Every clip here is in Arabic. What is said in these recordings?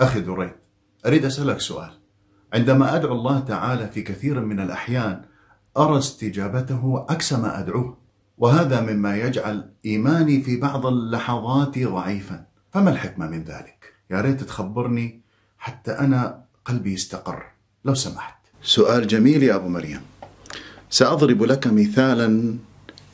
أخي دريد أريد أسألك سؤال عندما أدعو الله تعالى في كثير من الأحيان أرى استجابته عكس ما أدعوه وهذا مما يجعل إيماني في بعض اللحظات ضعيفا فما الحكمة من ذلك؟ يا ريت تخبرني حتى أنا قلبي يستقر لو سمحت سؤال جميل يا أبو مريم سأضرب لك مثالا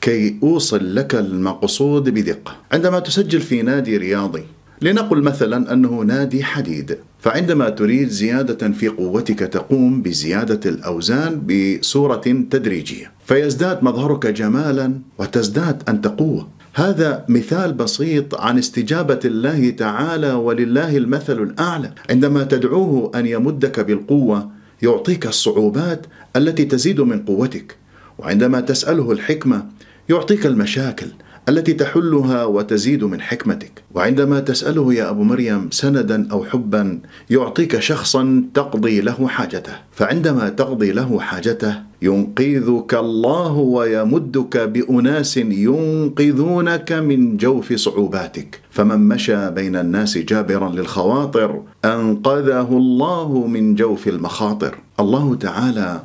كي أوصل لك المقصود بدقة عندما تسجل في نادي رياضي لنقل مثلا أنه نادي حديد فعندما تريد زيادة في قوتك تقوم بزيادة الأوزان بصورة تدريجية فيزداد مظهرك جمالا وتزداد أنت قوة هذا مثال بسيط عن استجابة الله تعالى ولله المثل الأعلى عندما تدعوه أن يمدك بالقوة يعطيك الصعوبات التي تزيد من قوتك وعندما تسأله الحكمة يعطيك المشاكل التي تحلها وتزيد من حكمتك وعندما تساله يا ابو مريم سندا او حبا يعطيك شخصا تقضي له حاجته فعندما تقضي له حاجته ينقذك الله ويمدك باناس ينقذونك من جوف صعوباتك فمن مشى بين الناس جابرا للخواطر انقذه الله من جوف المخاطر الله تعالى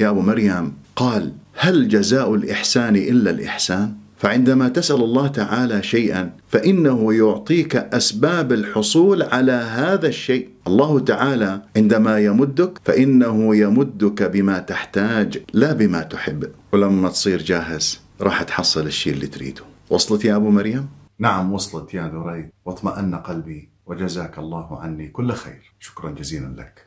يا ابو مريم قال هل جزاء الاحسان الا الاحسان فعندما تسال الله تعالى شيئا فانه يعطيك اسباب الحصول على هذا الشيء الله تعالى عندما يمدك فانه يمدك بما تحتاج لا بما تحب ولما تصير جاهز راح تحصل الشيء اللي تريده وصلت يا ابو مريم نعم وصلت يا دريد واطمأن قلبي وجزاك الله عني كل خير شكرا جزيلا لك